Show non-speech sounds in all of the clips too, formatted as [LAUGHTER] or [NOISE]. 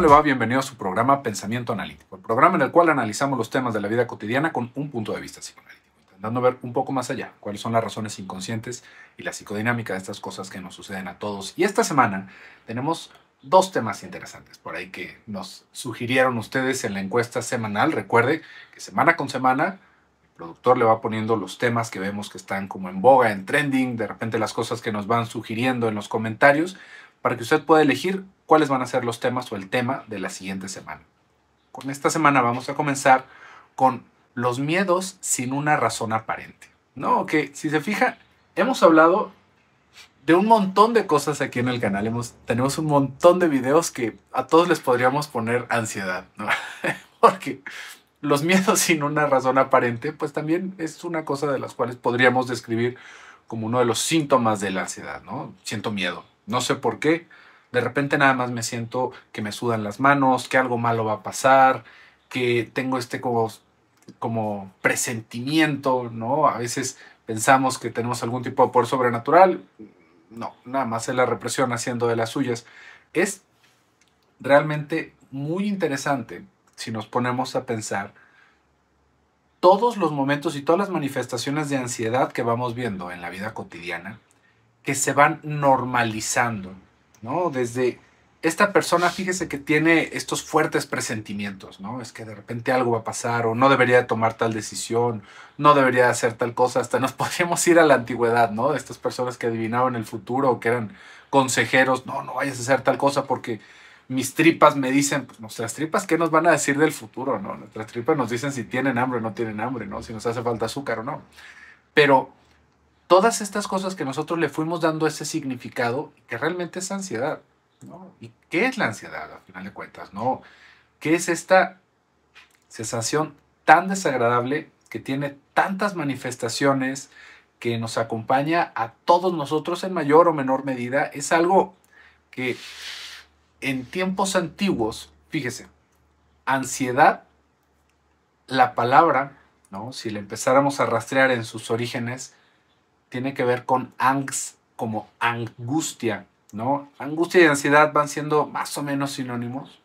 le va? Bienvenido a su programa Pensamiento Analítico, el programa en el cual analizamos los temas de la vida cotidiana con un punto de vista psicoanalítico, intentando ver un poco más allá cuáles son las razones inconscientes y la psicodinámica de estas cosas que nos suceden a todos. Y esta semana tenemos dos temas interesantes por ahí que nos sugirieron ustedes en la encuesta semanal. Recuerde que semana con semana el productor le va poniendo los temas que vemos que están como en boga, en trending, de repente las cosas que nos van sugiriendo en los comentarios, para que usted pueda elegir cuáles van a ser los temas o el tema de la siguiente semana. Con esta semana vamos a comenzar con los miedos sin una razón aparente. No, que si se fija, hemos hablado de un montón de cosas aquí en el canal. Hemos, tenemos un montón de videos que a todos les podríamos poner ansiedad, ¿no? [LAUGHS] Porque los miedos sin una razón aparente, pues también es una cosa de las cuales podríamos describir como uno de los síntomas de la ansiedad, ¿no? Siento miedo, no sé por qué, de repente nada más me siento que me sudan las manos, que algo malo va a pasar, que tengo este como, presentimiento, ¿no? A veces pensamos que tenemos algún tipo de poder sobrenatural. No, nada más es la represión haciendo de las suyas. Es realmente muy interesante si nos ponemos a pensar todos los momentos y todas las manifestaciones de ansiedad que vamos viendo en la vida cotidiana que se van normalizando. ¿no? Desde esta persona, fíjese que tiene estos fuertes presentimientos, ¿no? Es que de repente algo va a pasar o no debería tomar tal decisión, no debería hacer tal cosa, hasta nos [LAUGHS] podríamos ir a la antigüedad, ¿no? estas personas que adivinaban el futuro o que eran consejeros, no, no vayas a hacer tal cosa porque mis tripas me dicen, pues nuestras tripas, ¿qué nos van a decir del futuro, no? Nuestras tripas nos dicen si tienen hambre o no tienen hambre, ¿no? Si nos hace falta azúcar o no. Pero todas estas cosas que nosotros le fuimos dando ese significado, que realmente es ansiedad, ¿no? ¿Y qué es la ansiedad, al final de cuentas, no? ¿Qué es esta sensación tan desagradable que tiene tantas manifestaciones, que nos acompaña a todos nosotros en mayor o menor medida, es algo que en tiempos antiguos, fíjese, ansiedad, la palabra, ¿no? si la empezáramos a rastrear en sus orígenes, tiene que ver con angst, como angustia, ¿no? Angustia y ansiedad van siendo más o menos sinónimos.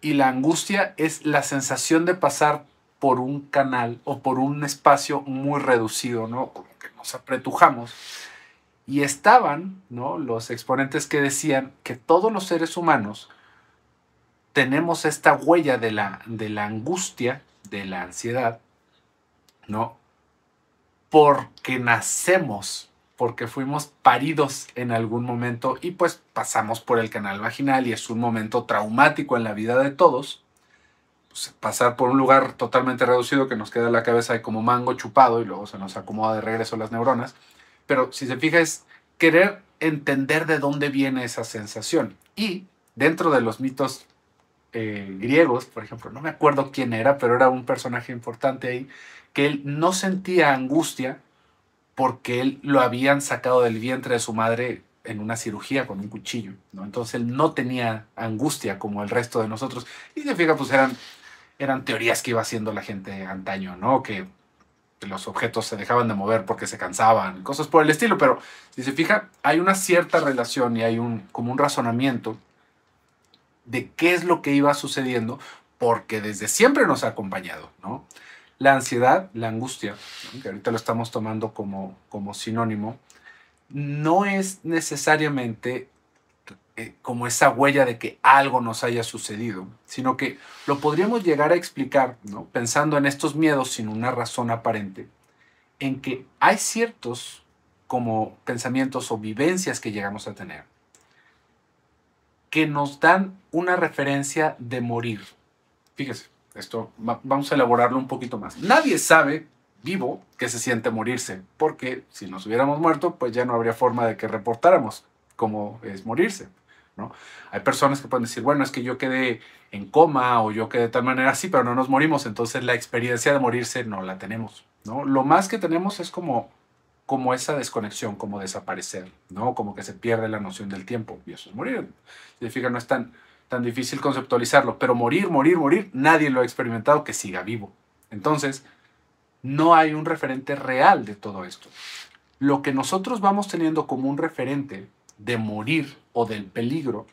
Y la angustia es la sensación de pasar por un canal o por un espacio muy reducido, ¿no? Como que nos apretujamos. Y estaban, ¿no? Los exponentes que decían que todos los seres humanos tenemos esta huella de la, de la angustia, de la ansiedad, ¿no? porque nacemos, porque fuimos paridos en algún momento y pues pasamos por el canal vaginal y es un momento traumático en la vida de todos. Pues, pasar por un lugar totalmente reducido que nos queda la cabeza como mango chupado y luego se nos acomoda de regreso las neuronas. Pero si se fija es querer entender de dónde viene esa sensación. Y dentro de los mitos eh, griegos, por ejemplo, no me acuerdo quién era, pero era un personaje importante ahí, que él no sentía angustia porque él lo habían sacado del vientre de su madre en una cirugía con un cuchillo, ¿no? Entonces él no tenía angustia como el resto de nosotros. Y se fija, pues eran, eran teorías que iba haciendo la gente antaño, ¿no? Que los objetos se dejaban de mover porque se cansaban, cosas por el estilo, pero si se fija, hay una cierta relación y hay un, como un razonamiento de qué es lo que iba sucediendo, porque desde siempre nos ha acompañado, ¿no? La ansiedad, la angustia, que ahorita lo estamos tomando como, como sinónimo, no es necesariamente eh, como esa huella de que algo nos haya sucedido, sino que lo podríamos llegar a explicar, ¿no? pensando en estos miedos sin una razón aparente, en que hay ciertos como pensamientos o vivencias que llegamos a tener que nos dan una referencia de morir. Fíjese, esto vamos a elaborarlo un poquito más. Nadie sabe vivo que se siente morirse, porque si nos hubiéramos muerto, pues ya no habría forma de que reportáramos cómo es morirse. ¿no? Hay personas que pueden decir, bueno, es que yo quedé en coma o yo quedé de tal manera así, pero no nos morimos, entonces la experiencia de morirse no la tenemos. ¿no? Lo más que tenemos es como, como esa desconexión, como desaparecer, ¿no? como que se pierde la noción del tiempo, y eso es morir. fíjate, no están tan difícil conceptualizarlo, pero morir, morir, morir, nadie lo ha experimentado que siga vivo. Entonces, no hay un referente real de todo esto. Lo que nosotros vamos teniendo como un referente de morir o del peligro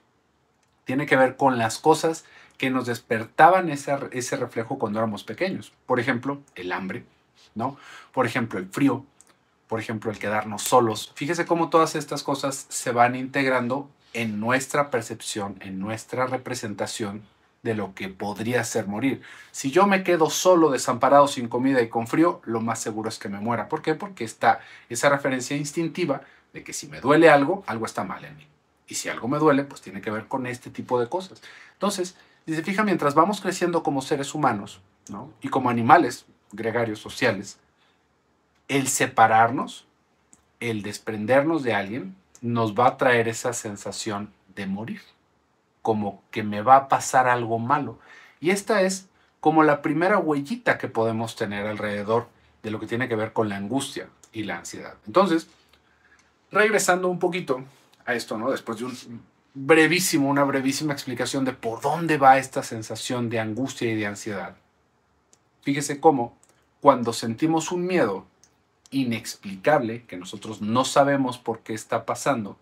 tiene que ver con las cosas que nos despertaban ese, ese reflejo cuando éramos pequeños. Por ejemplo, el hambre, ¿no? Por ejemplo, el frío, por ejemplo, el quedarnos solos. Fíjese cómo todas estas cosas se van integrando en nuestra percepción, en nuestra representación de lo que podría ser morir. Si yo me quedo solo, desamparado, sin comida y con frío, lo más seguro es que me muera. ¿Por qué? Porque está esa referencia instintiva de que si me duele algo, algo está mal en mí. Y si algo me duele, pues tiene que ver con este tipo de cosas. Entonces, si se fija, mientras vamos creciendo como seres humanos y como animales gregarios sociales, el separarnos, el desprendernos de alguien, nos va a traer esa sensación de morir, como que me va a pasar algo malo. Y esta es como la primera huellita que podemos tener alrededor de lo que tiene que ver con la angustia y la ansiedad. Entonces, regresando un poquito a esto, ¿no? Después de un brevísimo, una brevísima explicación de por dónde va esta sensación de angustia y de ansiedad. Fíjese cómo cuando sentimos un miedo, inexplicable, que nosotros no sabemos por qué está pasando,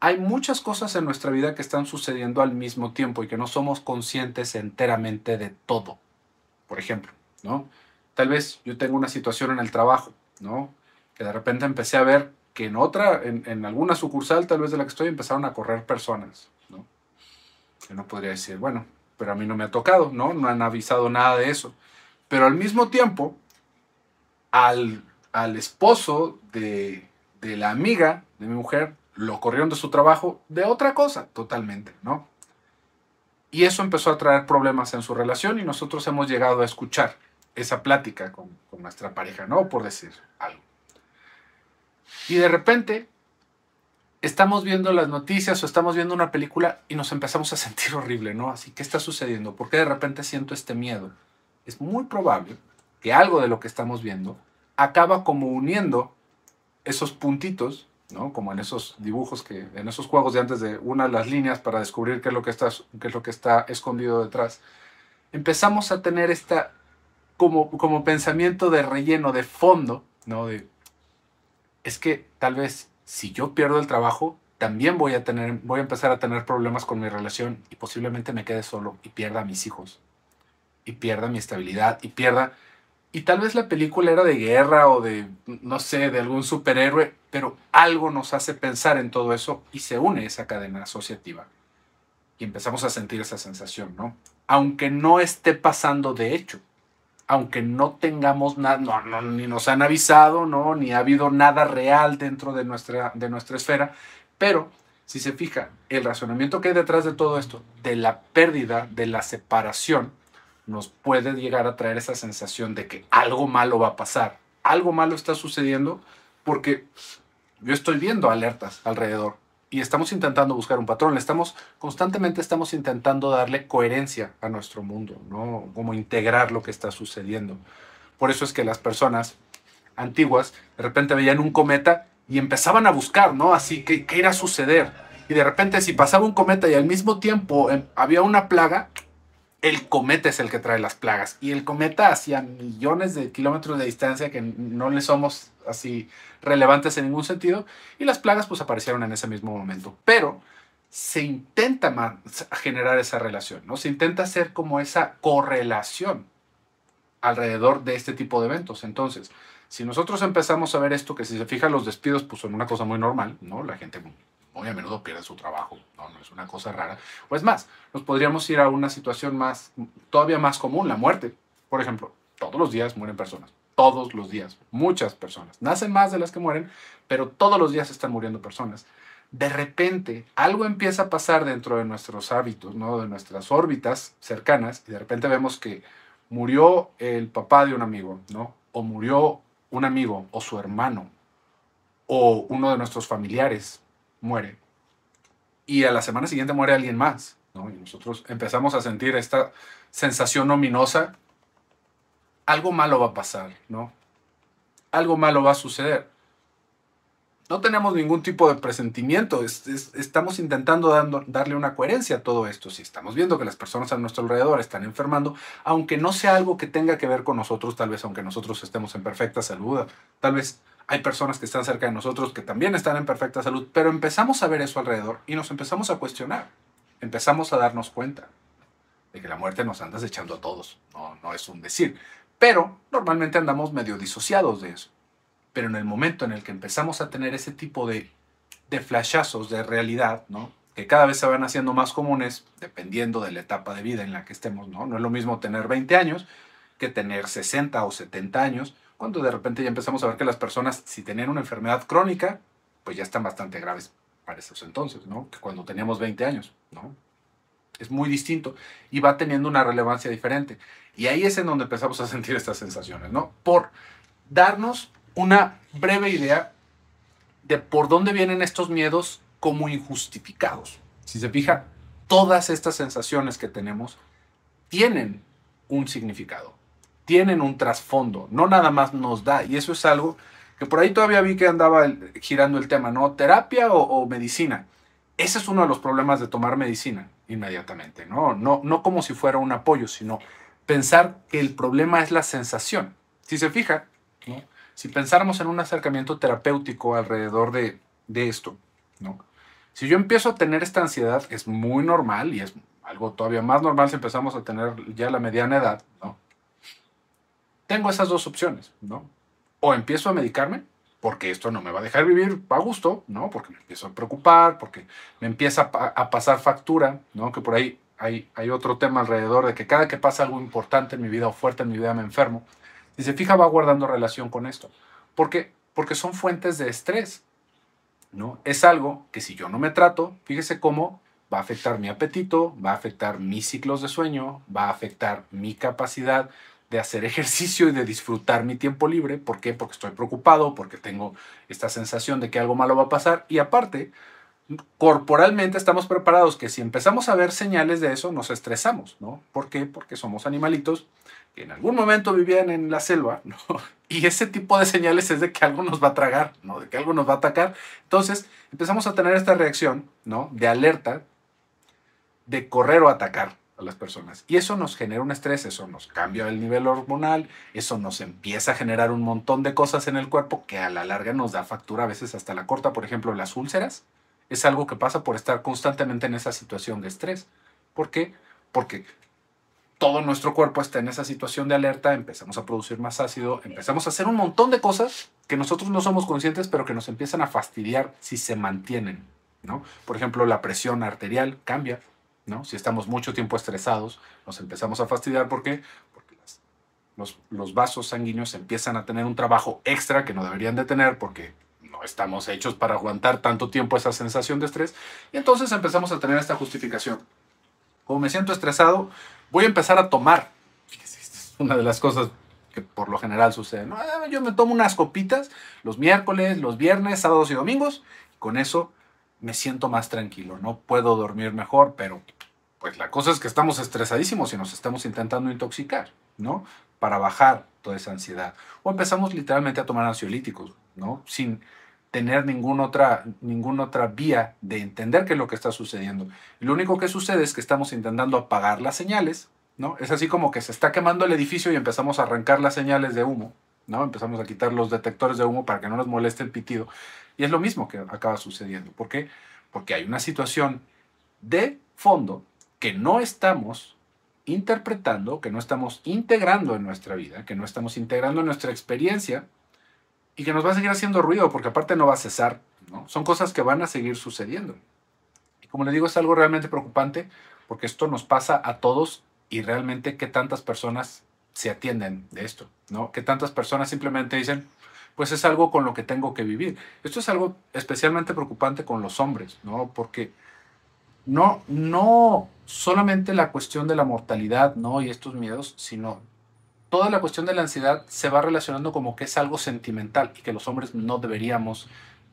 hay muchas cosas en nuestra vida que están sucediendo al mismo tiempo y que no somos conscientes enteramente de todo. Por ejemplo, ¿no? Tal vez yo tengo una situación en el trabajo, ¿no? Que de repente empecé a ver que en otra, en, alguna sucursal tal vez de la que estoy, empezaron a correr personas, ¿no? Que no podría decir, bueno, pero a mí no me ha tocado, ¿no? No han avisado nada de eso. Pero al mismo tiempo, al al esposo de, la amiga de mi mujer, lo corrieron de su trabajo, de otra cosa, totalmente, ¿no? Y eso empezó a traer problemas en su relación y nosotros hemos llegado a escuchar esa plática con, nuestra pareja, ¿no? Por decir algo. Y de repente estamos viendo las noticias o estamos viendo una película y nos empezamos a sentir horrible, ¿no? Así, ¿qué está sucediendo? ¿Por qué de repente siento este miedo? Es muy probable que algo de lo que estamos viendo acaba como uniendo esos puntitos, ¿no? Como en esos dibujos que, en esos juegos de antes de una de las líneas para descubrir qué es lo que está, es lo que está escondido detrás. Empezamos a tener esta como, como pensamiento de relleno, de fondo, ¿no? De, es que tal vez si yo pierdo el trabajo, también voy a tener, voy a empezar a tener problemas con mi relación y posiblemente me quede solo y pierda a mis hijos y pierda mi estabilidad y pierda y tal vez la película era de guerra o de, no sé, de algún superhéroe, pero algo nos hace pensar en todo eso y se une esa cadena asociativa. Y empezamos a sentir esa sensación, ¿no? Aunque no esté pasando de hecho, aunque no tengamos nada, ni nos han avisado, ¿no? Ni ha habido nada real dentro de nuestra, de nuestra esfera, pero si se fija, el razonamiento que hay detrás de todo esto, de la pérdida, de la separación, nos puede llegar a traer esa sensación de que algo malo va a pasar, algo malo está sucediendo, porque yo estoy viendo alertas alrededor y estamos intentando buscar un patrón, estamos constantemente estamos intentando darle coherencia a nuestro mundo, ¿no? Como integrar lo que está sucediendo. Por eso es que las personas antiguas de repente veían un cometa y empezaban a buscar, ¿no? Así que qué iba suceder. Y de repente si pasaba un cometa y al mismo tiempo em, había una plaga, el cometa es el que trae las plagas. Y el cometa hacía millones de kilómetros de distancia que no le somos así relevantes en ningún sentido. Y las plagas pues aparecieron en ese mismo momento. Pero se intenta generar esa relación, ¿no? Se intenta hacer como esa correlación alrededor de este tipo de eventos. Entonces, si nosotros empezamos a ver esto, que si se fijan los despidos, pues son una cosa muy normal, ¿no? La gente muy a menudo pierde su trabajo, no, es una cosa rara. pues más, nos podríamos ir a una situación más, todavía más común, la muerte. Por ejemplo, todos los días mueren personas, todos los días, muchas personas. Nacen más de las que mueren, pero todos los días están muriendo personas. De repente, algo empieza a pasar dentro de nuestros hábitos, ¿no? de nuestras órbitas cercanas, y de repente vemos que murió el papá de un amigo, ¿no? o murió un amigo, o su hermano, o uno de nuestros familiares, muere. Y a la semana siguiente muere alguien más. Y nosotros empezamos a sentir esta sensación ominosa. Algo malo va a pasar, ¿no? Algo malo va a suceder. No tenemos ningún tipo de presentimiento, estamos intentando darle una coherencia a todo esto. Si estamos viendo que las personas a nuestro alrededor están enfermando, aunque no sea algo que tenga que ver con nosotros, tal vez aunque nosotros estemos en perfecta salud, tal vez hay personas que están cerca de nosotros que también están en perfecta salud, pero empezamos a ver eso alrededor y nos empezamos a cuestionar, empezamos a darnos cuenta de que la muerte nos anda desechando a todos, no, no es un decir, pero normalmente andamos medio disociados de eso. Pero en el momento en el que empezamos a tener ese tipo de, de flashazos de realidad, que cada vez se van haciendo más comunes dependiendo de la etapa de vida en la que estemos, ¿no? No es lo mismo tener 20 años que tener 60 o 70 años cuando de repente ya empezamos a ver que las personas, si tienen una enfermedad crónica, pues ya están bastante graves para esos entonces, ¿no? Que cuando teníamos 20 años, ¿no? Es muy distinto y va teniendo una relevancia diferente. Y ahí es en donde empezamos a sentir estas sensaciones, ¿no? Por darnos una breve idea de por dónde vienen estos miedos como injustificados. Si se fija, todas estas sensaciones que tenemos tienen un significado tienen un trasfondo, no nada más nos da. Y eso es algo que por ahí todavía vi que andaba girando el tema, ¿no? Terapia o, medicina. Ese es uno de los problemas de tomar medicina inmediatamente, ¿no? No, no como si fuera un apoyo, sino pensar que el problema es la sensación. Si se fija, ¿no? si pensáramos en un acercamiento terapéutico alrededor de, de esto, ¿no? si yo empiezo a tener esta ansiedad, es muy normal y es algo todavía más normal si empezamos a tener ya la mediana edad, ¿no? Tengo esas dos opciones, ¿no? O empiezo a medicarme, porque esto no me va a dejar vivir a gusto, ¿no? Porque me empiezo a preocupar, porque me empieza a, pasar factura, ¿no? Que por ahí hay, hay, otro tema alrededor de que cada que pasa algo importante en mi vida o fuerte en mi vida me enfermo. Y se fija, va guardando relación con esto. ¿Por Porque son fuentes de estrés, ¿no? Es algo que si yo no me trato, fíjese cómo va a afectar mi apetito, va a afectar mis ciclos de sueño, va a afectar mi capacidad de hacer ejercicio y de disfrutar mi tiempo libre. ¿Por qué? Porque estoy preocupado, porque tengo esta sensación de que algo malo va a pasar. Y aparte, corporalmente estamos preparados que si empezamos a ver señales de eso, nos estresamos, ¿no? ¿Por qué? Porque somos animalitos que en algún momento vivían en la selva, [LAUGHS] Y ese tipo de señales es de que algo nos va a tragar, ¿no? De que algo nos va a atacar. Entonces, empezamos a tener esta reacción, ¿no? De alerta, de correr o atacar, las personas. Y eso nos genera un estrés, eso nos cambia el nivel hormonal, eso nos empieza a generar un montón de cosas en el cuerpo que a la larga nos da factura, a veces hasta la corta, por ejemplo, las úlceras. Es algo que pasa por estar constantemente en esa situación de estrés. ¿Por qué? Porque todo nuestro cuerpo está en esa situación de alerta, empezamos a producir más ácido, empezamos a hacer un montón de cosas que nosotros no somos conscientes, pero que nos empiezan a fastidiar si se mantienen, ¿no? Por ejemplo, la presión arterial cambia, ¿no? Si estamos mucho tiempo estresados, nos empezamos a fastidiar. ¿Por Porque los, vasos sanguíneos empiezan a tener un trabajo extra que no deberían de tener porque no estamos hechos para aguantar tanto tiempo esa sensación de estrés. Y entonces empezamos a tener esta justificación. Como me siento estresado, voy a empezar a tomar. Es una de las cosas que por lo general sucede. Ah, yo me tomo unas copitas los miércoles, los viernes, sábados y domingos. con eso me siento más tranquilo, no puedo dormir mejor, pero pues la cosa es que estamos estresadísimos y nos estamos intentando intoxicar, ¿no? Para bajar toda esa ansiedad. O empezamos literalmente a tomar ansiolíticos, ¿no? Sin tener ninguna otra, ninguna otra vía de entender qué es lo que está sucediendo. lo único que sucede es que estamos intentando apagar las señales, ¿no? Es así como que se está quemando el edificio y empezamos a arrancar las señales de humo, ¿no? Empezamos a quitar los detectores de humo para que no nos moleste el pitido. Y es lo mismo que acaba sucediendo. ¿Por qué? Porque hay una situación de fondo que no estamos interpretando, que no estamos integrando en nuestra vida, que no estamos integrando en nuestra experiencia y que nos va a seguir haciendo ruido porque aparte no va a cesar. ¿no? Son cosas que van a seguir sucediendo. Y como les digo, es algo realmente preocupante porque esto nos pasa a todos y realmente que tantas personas se atienden de esto, ¿no? Que tantas personas simplemente dicen, pues es algo con lo que tengo que vivir. Esto es algo especialmente preocupante con los hombres, ¿no? Porque no, no solamente la cuestión de la mortalidad, ¿no? Y estos miedos, sino toda la cuestión de la ansiedad se va relacionando como que es algo sentimental y que los hombres no deberíamos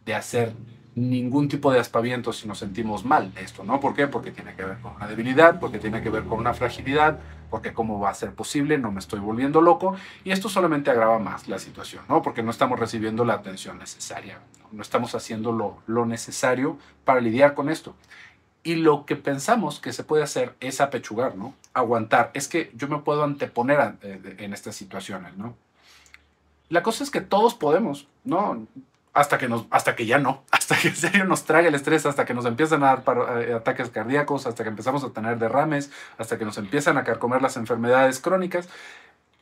de hacer ningún tipo de aspaviento si nos sentimos mal de esto, ¿no? ¿Por qué? Porque tiene que ver con la debilidad, porque tiene que ver con una fragilidad, porque cómo va a ser posible, no me estoy volviendo loco y esto solamente agrava más la situación, ¿no? Porque no estamos recibiendo la atención necesaria, no estamos haciendo lo, lo necesario para lidiar con esto. Y lo que pensamos que se puede hacer es apechugar, ¿no? Aguantar. Es que yo me puedo anteponer eh, en estas situaciones, ¿no? La cosa es que todos podemos, ¿no? hasta que, nos, hasta que ya no, [LAUGHS] hasta que en serio nos traiga el estrés, hasta que nos empiezan a dar eh, ataques cardíacos, hasta que empezamos a tener derrames, hasta que nos empiezan a carcomer las enfermedades crónicas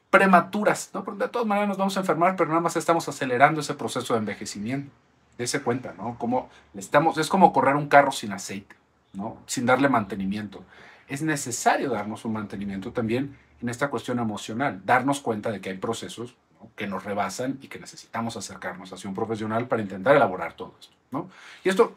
prematuras, ¿no? de todas maneras nos vamos a enfermar, pero nada más estamos acelerando ese proceso de envejecimiento. ese cuenta, ¿no? Como estamos, es como correr un carro sin aceite, ¿no? Sin darle mantenimiento. Es necesario darnos un mantenimiento también en esta cuestión emocional, darnos cuenta de que hay procesos que nos rebasan y que necesitamos acercarnos hacia un profesional para intentar elaborar todo esto. ¿no? Y esto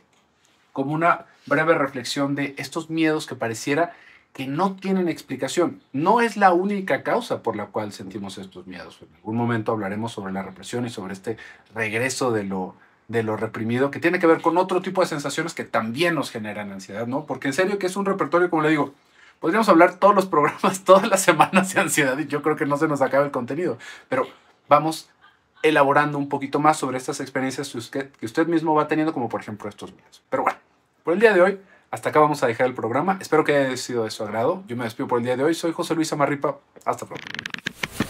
como una breve reflexión de estos miedos que pareciera que no tienen explicación. No es la única causa por la cual sentimos estos miedos. En algún momento hablaremos sobre la represión y sobre este regreso de lo, de lo reprimido, que tiene que ver con otro tipo de sensaciones que también nos generan ansiedad, ¿no? Porque en serio que es un repertorio, como le digo, podríamos hablar todos los programas, [LAUGHS] todas las semanas de ansiedad y yo creo que no se nos acaba el contenido, pero vamos elaborando un poquito más sobre estas experiencias que usted, mismo va teniendo, como por ejemplo estos míos. Pero bueno, por el día de hoy, hasta acá vamos a dejar el programa. Espero que haya sido de su agrado. Yo me despido por el día de hoy. Soy José Luis Amarripa. Hasta pronto.